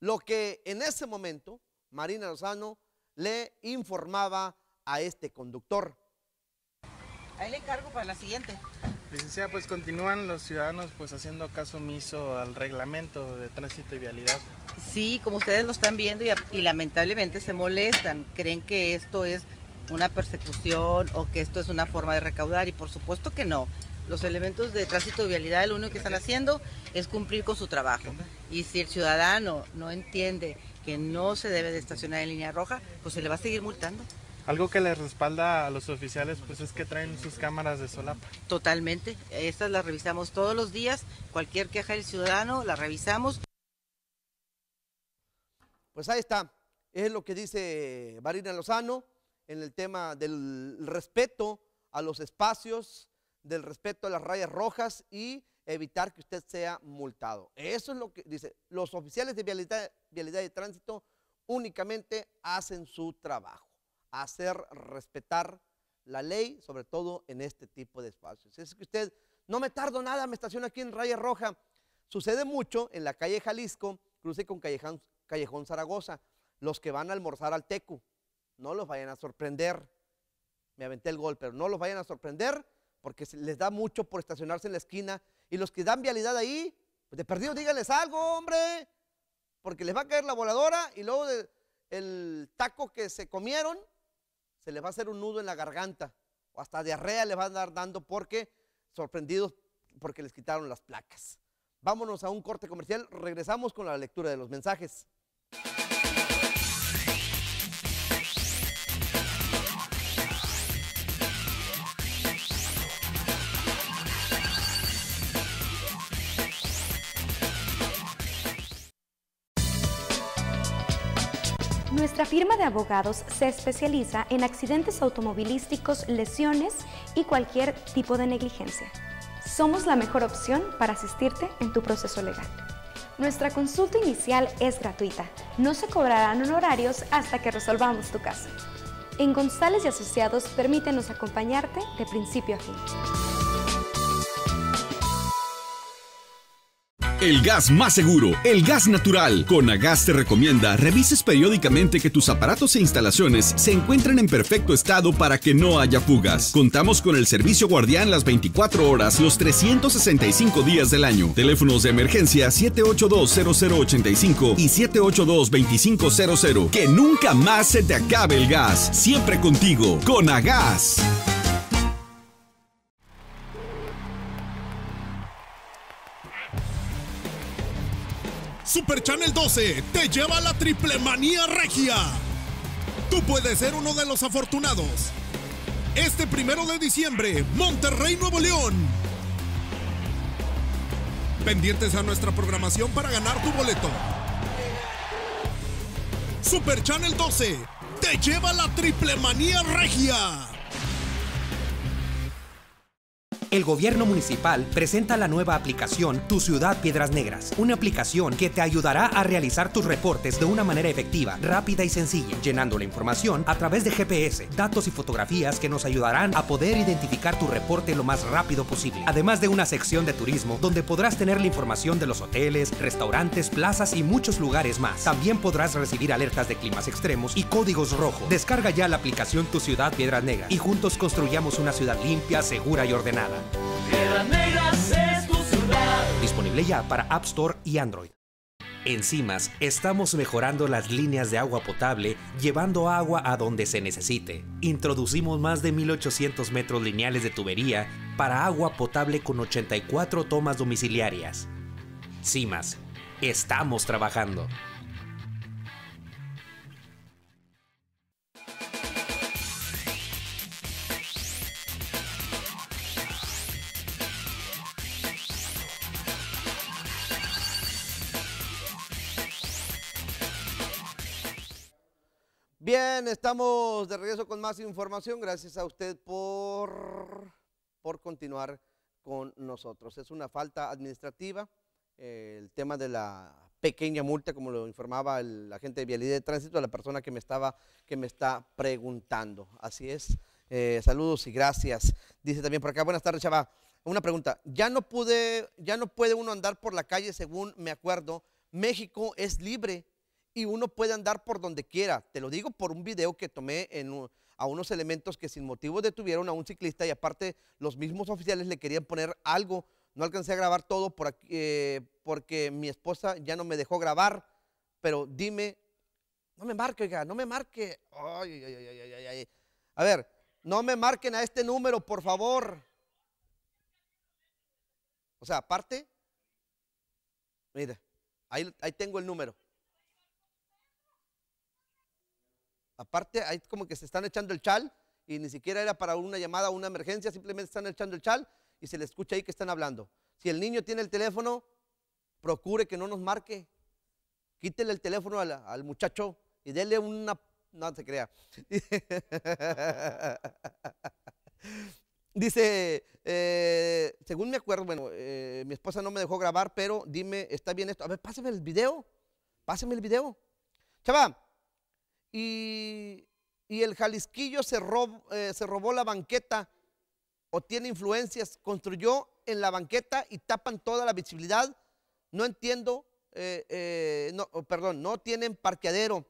lo que en ese momento Marina Lozano le informaba a este conductor. Ahí le encargo para la siguiente. Licenciada, pues continúan los ciudadanos pues haciendo caso omiso al reglamento de tránsito y vialidad. Sí, como ustedes lo están viendo y, y lamentablemente se molestan, creen que esto es una persecución o que esto es una forma de recaudar y por supuesto que no. Los elementos de tránsito y vialidad lo único que están haciendo es cumplir con su trabajo. Y si el ciudadano no entiende que no se debe de estacionar en línea roja, pues se le va a seguir multando. Algo que les respalda a los oficiales pues es que traen sus cámaras de solapa. Totalmente, estas las revisamos todos los días, cualquier queja del ciudadano la revisamos. Pues ahí está, es lo que dice Marina Lozano en el tema del respeto a los espacios, del respeto a las rayas rojas y evitar que usted sea multado. Eso es lo que dice, los oficiales de vialidad, vialidad de tránsito únicamente hacen su trabajo hacer respetar la ley, sobre todo en este tipo de espacios. Es que usted, no me tardo nada, me estaciono aquí en Raya Roja. Sucede mucho en la calle Jalisco, cruce con Callejón, Zaragoza, los que van a almorzar al Tecu, no los vayan a sorprender. Me aventé el gol, pero no los vayan a sorprender porque les da mucho por estacionarse en la esquina. Y los que dan vialidad ahí, pues de perdido díganles algo, hombre, porque les va a caer la voladora y luego el taco que se comieron se les va a hacer un nudo en la garganta o hasta diarrea le va a dar dando porque sorprendidos porque les quitaron las placas. Vámonos a un corte comercial, regresamos con la lectura de los mensajes. Nuestra firma de abogados se especializa en accidentes automovilísticos, lesiones y cualquier tipo de negligencia. Somos la mejor opción para asistirte en tu proceso legal. Nuestra consulta inicial es gratuita. No se cobrarán honorarios hasta que resolvamos tu caso. En González y Asociados permítenos acompañarte de principio a fin. El gas más seguro, el gas natural. Con Conagas te recomienda revises periódicamente que tus aparatos e instalaciones se encuentren en perfecto estado para que no haya fugas. Contamos con el servicio guardián las 24 horas, los 365 días del año. Teléfonos de emergencia 782-0085 y 782-2500. Que nunca más se te acabe el gas. Siempre contigo, con Conagas. Super Channel 12 te lleva a la triple manía regia. Tú puedes ser uno de los afortunados. Este primero de diciembre, Monterrey, Nuevo León. Pendientes a nuestra programación para ganar tu boleto. Super Channel 12 te lleva a la triple manía regia el gobierno municipal presenta la nueva aplicación Tu Ciudad Piedras Negras, una aplicación que te ayudará a realizar tus reportes de una manera efectiva, rápida y sencilla, llenando la información a través de GPS, datos y fotografías que nos ayudarán a poder identificar tu reporte lo más rápido posible, además de una sección de turismo donde podrás tener la información de los hoteles, restaurantes, plazas y muchos lugares más. También podrás recibir alertas de climas extremos y códigos rojos. Descarga ya la aplicación Tu Ciudad Piedras Negras y juntos construyamos una ciudad limpia, segura y ordenada. Disponible ya para App Store y Android. En estamos mejorando las líneas de agua potable, llevando agua a donde se necesite. Introducimos más de 1.800 metros lineales de tubería para agua potable con 84 tomas domiciliarias. Cimas, estamos trabajando. Bien, estamos de regreso con más información. Gracias a usted por, por continuar con nosotros. Es una falta administrativa, eh, el tema de la pequeña multa, como lo informaba el agente de vialidad de tránsito, a la persona que me, estaba, que me está preguntando. Así es. Eh, saludos y gracias. Dice también por acá, buenas tardes, chava. Una pregunta, ya no pude, ya no puede uno andar por la calle según me acuerdo. México es libre, y uno puede andar por donde quiera. Te lo digo por un video que tomé a unos elementos que sin motivo detuvieron a un ciclista y aparte los mismos oficiales le querían poner algo. No alcancé a grabar todo por aquí, eh, porque mi esposa ya no me dejó grabar, pero dime, no me marque, oiga, no me marque. a ver, no me marquen a este número, por favor. O sea, aparte, mira, ahí tengo el número. Aparte, ahí como que se están echando el chal y ni siquiera era para una llamada o una emergencia, simplemente están echando el chal y se le escucha ahí que están hablando. Si el niño tiene el teléfono, procure que no nos marque. Quítele el teléfono al, muchacho y déle una... No se crea. Dice, eh, según me acuerdo, bueno, eh, mi esposa no me dejó grabar, pero dime, ¿está bien esto? A ver, pásame el video, pásame el video. Chava, y, el Jalisquillo eh, se, robó la banqueta o tiene influencias, construyó en la banqueta y tapan toda la visibilidad. No entiendo, eh, eh, oh, perdón, no tienen parqueadero.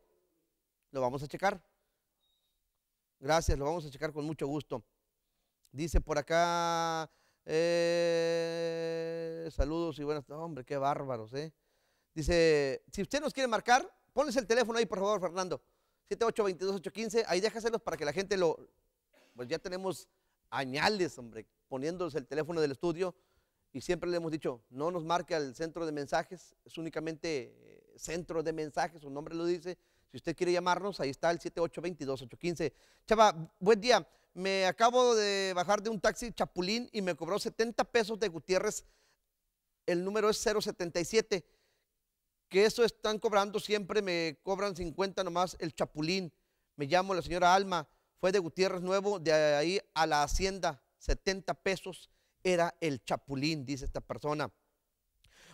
Lo vamos a checar. Gracias, lo vamos a checar con mucho gusto. Dice por acá, saludos y buenas, hombre, qué bárbaros, ¿eh? Dice, si usted nos quiere marcar, pones el teléfono ahí, por favor, Fernando. 7822815 Ahí déjaselos para que la gente lo. Pues ya tenemos añales, hombre, poniéndoles el teléfono del estudio. Y siempre le hemos dicho, no nos marque al centro de mensajes, es únicamente eh, centro de mensajes, su nombre lo dice. Si usted quiere llamarnos, ahí está el 7822815 Chava, buen día. Me acabo de bajar de un taxi Chapulín y me cobró 70 pesos de Gutiérrez. El número es 077 que eso están cobrando siempre, me cobran 50 nomás el chapulín. Me llamo la señora Alma, fue de Gutiérrez Nuevo, de ahí a la hacienda, 70 pesos era el chapulín, dice esta persona.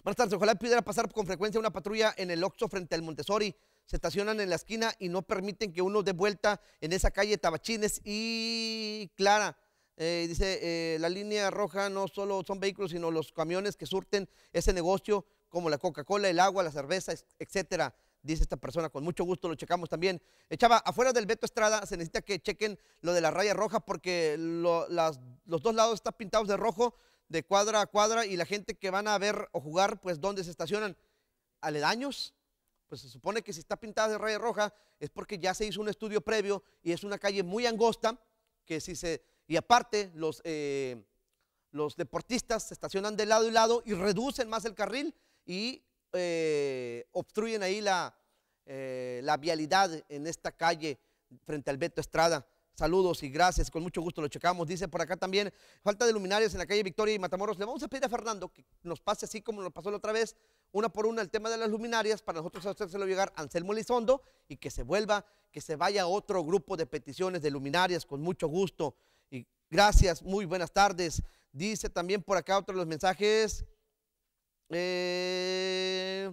Buenas tardes, ojalá pudiera pasar con frecuencia una patrulla en el Oxo frente al Montessori. Se estacionan en la esquina y no permiten que uno dé vuelta en esa calle Tabachines y Clara. Eh, dice, eh, la línea roja no solo son vehículos, sino los camiones que surten ese negocio como la Coca-Cola, el agua, la cerveza, etcétera. Dice esta persona, con mucho gusto lo checamos también. Echaba, afuera del Beto Estrada se necesita que chequen lo de la raya roja porque los dos lados están pintados de rojo de cuadra a cuadra y la gente que van a ver o jugar, pues dónde se estacionan, aledaños, pues se supone que si está pintada de raya roja es porque ya se hizo un estudio previo y es una calle muy angosta que si se y aparte los eh, los deportistas se estacionan de lado y lado y reducen más el carril y eh, obstruyen ahí la, eh, la vialidad en esta calle frente al Beto Estrada. Saludos y gracias, con mucho gusto lo checamos. Dice por acá también, falta de luminarias en la calle Victoria y Matamoros. Le vamos a pedir a Fernando que nos pase así como nos pasó la otra vez, una por una, el tema de las luminarias, para nosotros hacérselo llegar a Anselmo Lizondo y que se vuelva, que se vaya a otro grupo de peticiones de luminarias, con mucho gusto. Y gracias, muy buenas tardes. Dice también por acá otro de los mensajes, eh,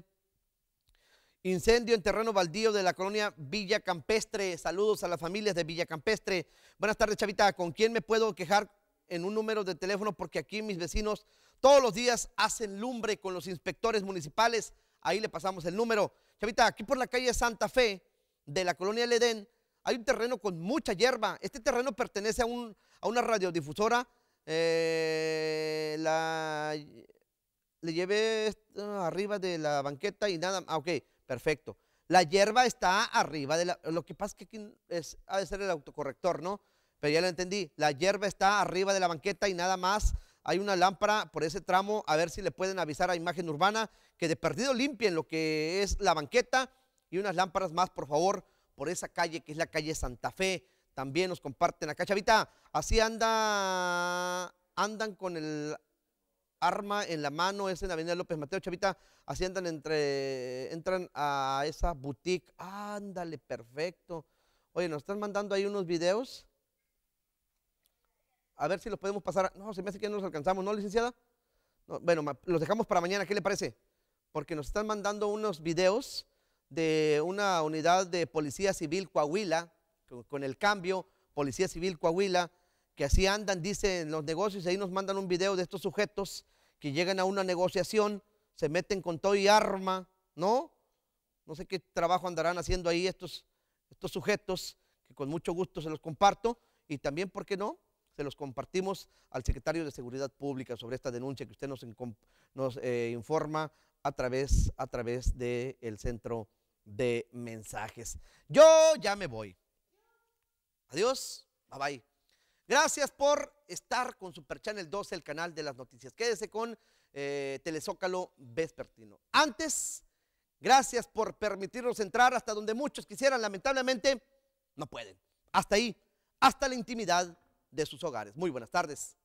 incendio en terreno baldío de la colonia Villa Campestre. Saludos a las familias de Villa Campestre. Buenas tardes, Chavita. ¿Con quién me puedo quejar en un número de teléfono? Porque aquí mis vecinos todos los días hacen lumbre con los inspectores municipales. Ahí le pasamos el número. Chavita, aquí por la calle Santa Fe de la colonia El Edén hay un terreno con mucha hierba. Este terreno pertenece a, una radiodifusora. Eh, la le llevé uh, arriba de la banqueta y nada, ah, ok, perfecto. La hierba está arriba de la, lo que pasa es que aquí ha de ser el autocorrector, ¿no? Pero ya lo entendí, la hierba está arriba de la banqueta y nada más hay una lámpara por ese tramo, a ver si le pueden avisar a Imagen Urbana que de perdido limpien lo que es la banqueta y unas lámparas más, por favor, por esa calle que es la calle Santa Fe. También nos comparten acá, Chavita, así anda, andan con el arma en la mano, es en avenida López Mateo, Chavita, así entre, entran a esa boutique, ándale, perfecto. Oye, nos están mandando ahí unos videos, a ver si los podemos pasar, no, se me hace que no los alcanzamos, ¿no, licenciada? bueno, los dejamos para mañana, ¿qué le parece? Porque nos están mandando unos videos de una unidad de Policía Civil Coahuila, con el cambio, Policía Civil Coahuila, que así andan, dicen los negocios, ahí nos mandan un video de estos sujetos que llegan a una negociación, se meten con todo y arma, ¿no? No sé qué trabajo andarán haciendo ahí estos, estos sujetos, que con mucho gusto se los comparto, y también, ¿por qué no? Se los compartimos al secretario de Seguridad Pública sobre esta denuncia que usted nos, eh, informa a través, a través del centro de mensajes. Yo ya me voy. Adiós, bye bye. Gracias por estar con Super Channel 12, el canal de las noticias. Quédese con eh, Telezócalo Vespertino. Antes, gracias por permitirnos entrar hasta donde muchos quisieran, lamentablemente no pueden. Hasta ahí, hasta la intimidad de sus hogares. Muy buenas tardes.